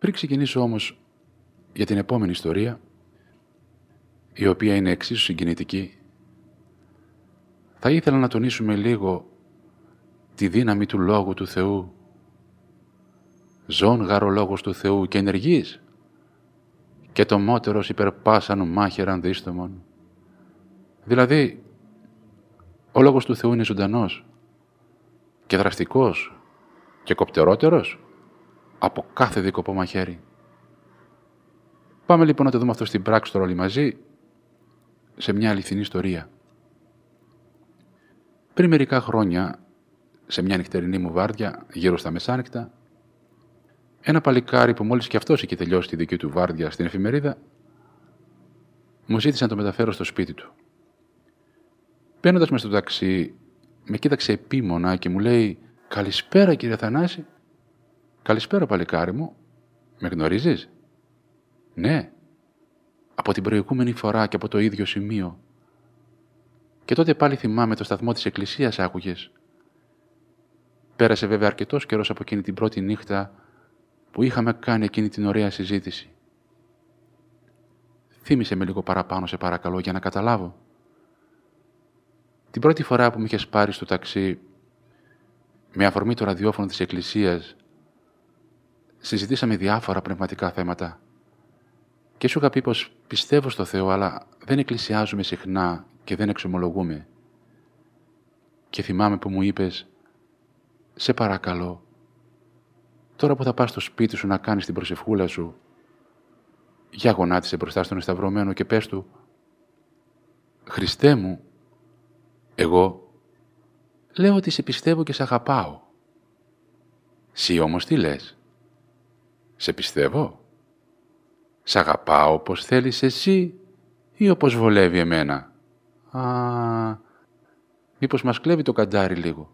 Πριν ξεκινήσω όμως για την επόμενη ιστορία, η οποία είναι εξίσου συγκινητική, θα ήθελα να τονίσουμε λίγο τη δύναμη του Λόγου του Θεού. Ζών γαρο Λόγος του Θεού και ενεργείς και το μότερος υπερπάσαν μάχεραν δίστομον. Δηλαδή, ο Λόγος του Θεού είναι ζωντανός και δραστικός και κοπτερότερος από κάθε δίκοπο μαχαίρι. Πάμε λοιπόν να το δούμε αυτό στην πράξη τώρα όλοι μαζί, σε μια αληθινή ιστορία. Πριν μερικά χρόνια, σε μια νυχτερινή μου βάρδια, γύρω στα μεσάνυχτα, ένα παλικάρι που μόλις και αυτός είχε τελειώσει τη δική του βάρδια στην εφημερίδα, μου ζήτησε να το μεταφέρω στο σπίτι του. Παίρνοντα μες στο ταξί, με κοίταξε επίμονα και μου λέει «Καλησπέρα κύριε Θανάση», Καλησπέρα, παλικάρι μου. Με γνωρίζεις. Ναι. Από την προηγούμενη φορά και από το ίδιο σημείο. Και τότε πάλι θυμάμαι το σταθμό της εκκλησίας άκουγες. Πέρασε βέβαια αρκετός καιρός από εκείνη την πρώτη νύχτα που είχαμε κάνει εκείνη την ωραία συζήτηση. Θύμησε με λίγο παραπάνω σε παρακαλώ για να καταλάβω. Την πρώτη φορά που με είχες πάρει στο ταξί με αφορμή το ραδιόφωνο της εκκλησίας συζητήσαμε διάφορα πνευματικά θέματα. Και σου είχα πει πως πιστεύω στο Θεό, αλλά δεν εκκλησιάζουμε συχνά και δεν εξομολογούμε. Και θυμάμαι που μου είπες, σε παρακαλώ, τώρα που θα πας στο σπίτι σου να κάνεις την προσευχούλα σου, για γονάτισε μπροστά στον εσταυρωμένο και πες του, «Χριστέ μου, εγώ λέω ότι σε πιστεύω και σε αγαπάω». «Συ όμως τι λες» Σε πιστεύω. Σ' αγαπάω όπως θέλεις εσύ ή όπως βολεύει εμένα. Α, μήπως μας κλέβει το καντάρι λίγο.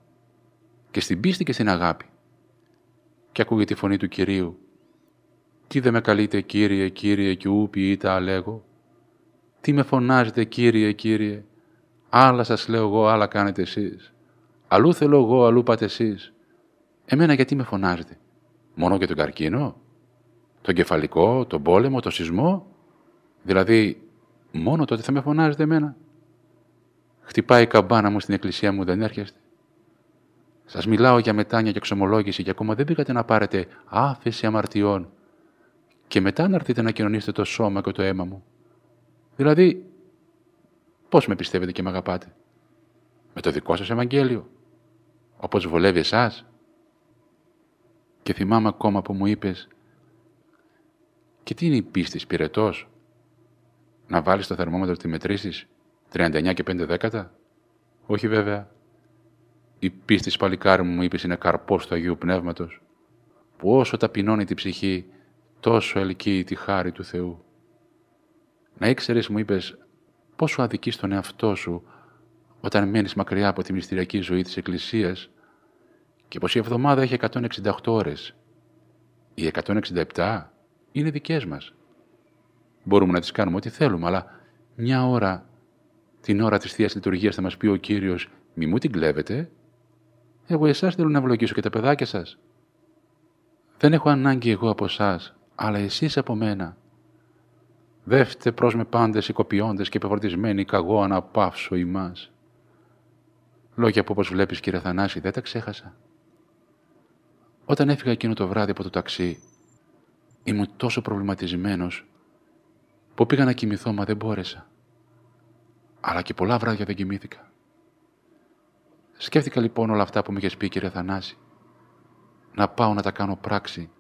Και στην πίστη και στην αγάπη. Και ακούγεται τη φωνή του Κυρίου. Τι δε με καλείτε Κύριε, Κύριε, και ου ποιήτα αλέγω. Τι με φωνάζετε Κύριε, Κύριε. Άλλα σας λέω εγώ, άλλα κάνετε εσείς. Αλλού θέλω εγώ, αλλού πάτε εσείς. Εμένα γιατί με φωνάζετε. Μόνο για τον καρκίνο τον κεφαλικό, τον πόλεμο, τον σεισμό. Δηλαδή, μόνο τότε θα με φωνάζετε εμένα. Χτυπάει η καμπάνα μου στην εκκλησία μου, δεν έρχεστε. Σας μιλάω για μετάνια και εξομολόγηση και ακόμα δεν πήγατε να πάρετε άφεση αμαρτιών. Και μετά να έρθετε να κοινωνήσετε το σώμα και το αίμα μου. Δηλαδή, πώς με πιστεύετε και με αγαπάτε. Με το δικό σας Ευαγγέλιο. Όπως βολεύει εσάς. Και θυμάμαι ακόμα που μου είπες και τι είναι η πίστη, πυρετό. Να βάλεις το θερμόμετρο τη μετρήσει 39 και 5 δέκατα. Όχι βέβαια. Η πίστη, παλικάρι μου, μου είπες είναι καρπός του Αγίου Πνεύματος, που όσο ταπεινώνει την ψυχή, τόσο ελκύει τη χάρη του Θεού. Να ήξερες, μου είπες, πόσο αδική τον εαυτό σου όταν μένεις μακριά από τη μυστηριακή ζωή της Εκκλησίας και πως η εβδομάδα έχει 168 ώρες. Ή 167 είναι δικές μας. Μπορούμε να τις κάνουμε ό,τι θέλουμε, αλλά μια ώρα, την ώρα της Θείας Λειτουργίας θα μας πει ο Κύριος «Μη μου την κλέβετε, εγώ εσάς θέλω να ευλογήσω και τα παιδάκια σας». Δεν έχω ανάγκη εγώ από εσάς, αλλά εσείς από μένα. Δεύτε προς με πάντες οικοποιώντες και πεφορτισμένοι καγώ αναπαύσω ημάς. Λόγια που όπως βλέπεις κύριε Θανάση δεν τα ξέχασα. Όταν έφυγα εκείνο το βράδυ από το ταξί, Ήμουν τόσο προβληματισμένος που πήγα να κοιμηθώ μα δεν μπόρεσα. Αλλά και πολλά βράδια δεν κοιμήθηκα. Σκέφτηκα λοιπόν όλα αυτά που μου είχες πει κύριε Θανάση. Να πάω να τα κάνω πράξη,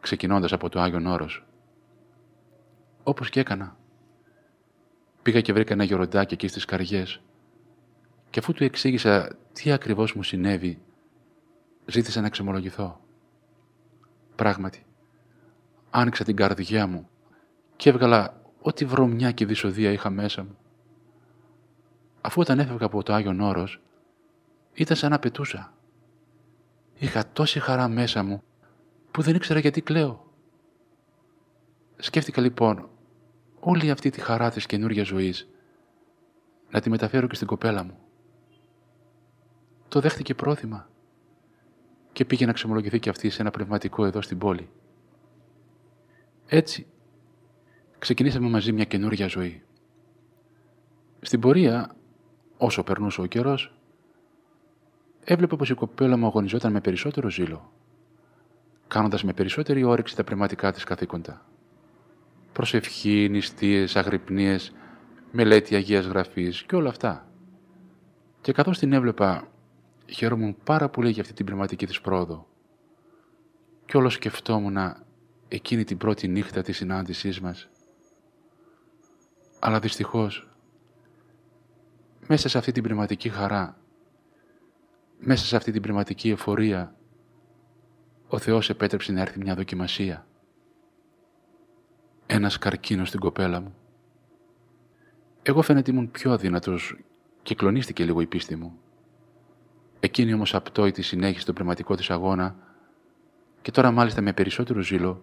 ξεκινώντας από το Άγιον Όρος. Όπως και έκανα. Πήγα και βρήκα ένα γεροντάκι εκεί στις καριές και αφού του εξήγησα τι ακριβώς μου συνέβη, ζήτησα να ξεμολογηθώ. Πράγματι, άνοιξα την καρδιά μου και έβγαλα ό,τι βρωμιά και δυσοδεία είχα μέσα μου. Αφού όταν έφευγα από το Άγιον Όρος, ήταν σαν να πετούσα. Είχα τόση χαρά μέσα μου που δεν ήξερα γιατί κλαίω. Σκέφτηκα λοιπόν όλη αυτή τη χαρά της καινούργιας ζωής να τη μεταφέρω και στην κοπέλα μου. Το δέχτηκε πρόθυμα και πήγε να ξεμολογηθεί και αυτή σε ένα πνευματικό εδώ στην πόλη. Έτσι, ξεκινήσαμε μαζί μια καινούργια ζωή. Στην πορεία, όσο περνούσε ο καιρός, έβλεπα πως η κοπέλα μου αγωνιζόταν με περισσότερο ζήλο, κάνοντας με περισσότερη όρεξη τα πνευματικά της καθήκοντα. Προσευχή, νηστείες, αγρυπνίες, μελέτη Αγίας Γραφής και όλα αυτά. Και καθώς την έβλεπα, χαίρομαι πάρα πολύ για αυτή την πνευματική της πρόοδο. Και όλος σκεφτόμουν εκείνη την πρώτη νύχτα της συνάντησής μας. Αλλά δυστυχώς, μέσα σε αυτή την πνευματική χαρά, μέσα σε αυτή την πνευματική εφορία, ο Θεός επέτρεψε να έρθει μια δοκιμασία. Ένας καρκίνος στην κοπέλα μου. Εγώ φαίνεται ήμουν πιο αδύνατος και κλονίστηκε λίγο η πίστη μου. Εκείνη όμως απτόητη συνέχισε τον πνευματικό της αγώνα και τώρα μάλιστα με περισσότερο ζήλο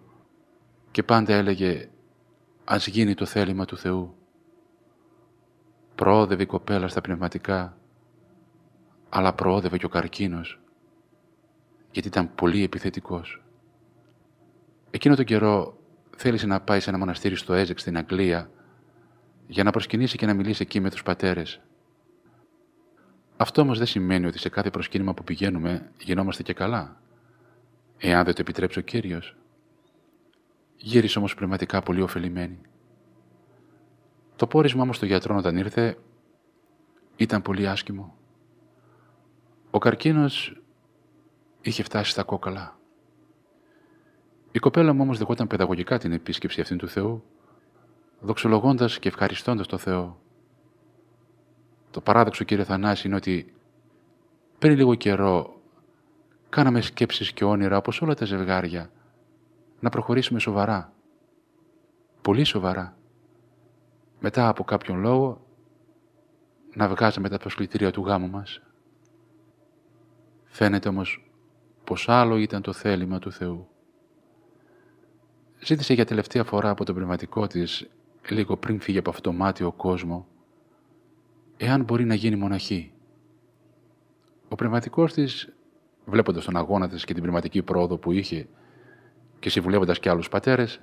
και πάντα έλεγε «Ας γίνει το θέλημα του Θεού». Προόδευε η κοπέλα στα πνευματικά, αλλά προόδευε και ο καρκίνος, γιατί ήταν πολύ επιθετικός. Εκείνο τον καιρό θέλησε να πάει σε ένα μοναστήρι στο Έζεξ στην Αγγλία για να προσκυνήσει και να μιλήσει εκεί με τους πατέρες. Αυτό όμως δεν σημαίνει ότι σε κάθε προσκύνημα που πηγαίνουμε γινόμαστε και καλά, εάν δεν το επιτρέψει ο Κύριος. Γύρισε όμως πνευματικά πολύ ωφελημένη. Το πόρισμα όμως του γιατρό όταν ήρθε ήταν πολύ άσκημο. Ο καρκίνος είχε φτάσει στα κόκαλα. Η κοπέλα μου όμως δεχόταν παιδαγωγικά την επίσκεψη αυτήν του Θεού, δοξολογώντας και ευχαριστώντας το Θεό. Το παράδοξο κύριε Θανάση είναι ότι πριν λίγο καιρό κάναμε σκέψεις και όνειρα όπως όλα τα ζευγάρια να προχωρήσουμε σοβαρά. Πολύ σοβαρά. Μετά από κάποιον λόγο να βγάζαμε τα προσκλητήρια του γάμου μας. Φαίνεται όμως πως άλλο ήταν το θέλημα του Θεού. Ζήτησε για τελευταία φορά από τον πνευματικό της, λίγο πριν φύγει από αυτό μάτι ο κόσμος, εάν μπορεί να γίνει μοναχή. Ο πνευματικός της, βλέποντας τον αγώνα της και την πνευματική πρόοδο που είχε, και συμβουλεύοντας και άλλους πατέρες,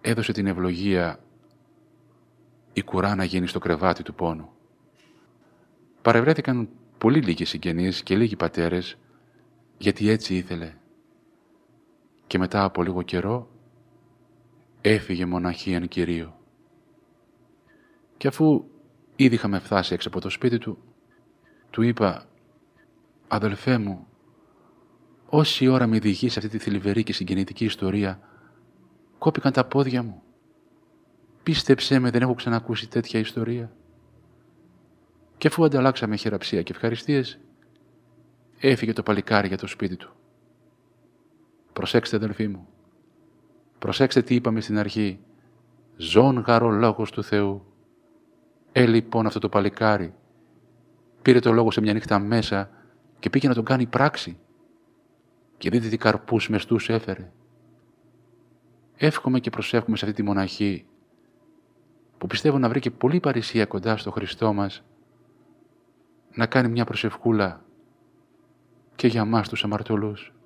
έδωσε την ευλογία η κουρά να γίνει στο κρεβάτι του πόνου. Παρευρέθηκαν πολύ λίγοι συγγενείς και λίγοι πατέρες, γιατί έτσι ήθελε. Και μετά από λίγο καιρό έφυγε μοναχή εν κυρίω. Και αφού ήδη είχαμε φτάσει έξω από το σπίτι του, του είπα «Αδελφέ μου, Όση ώρα με διηγείς σε αυτή τη θλιβερή και συγκινητική ιστορία, κόπηκαν τα πόδια μου. Πίστεψέ με, δεν έχω ξανακούσει τέτοια ιστορία. Και αφού ανταλλάξαμε χειραψία και ευχαριστίες, έφυγε το παλικάρι για το σπίτι του. Προσέξτε, αδελφοί μου. Προσέξτε τι είπαμε στην αρχή. Ζών γαρό λόγος του Θεού. Ε, λοιπόν, αυτό το παλικάρι πήρε το λόγο σε μια νύχτα μέσα και πήγε να τον κάνει πράξη και δείτε τι καρπούς μεστούς έφερε. Εύχομαι και προσεύχομαι σε αυτή τη μοναχή που πιστεύω να βρει και πολύ παρησία κοντά στο Χριστό μας να κάνει μια προσευχούλα και για μας τους αμαρτωλούς.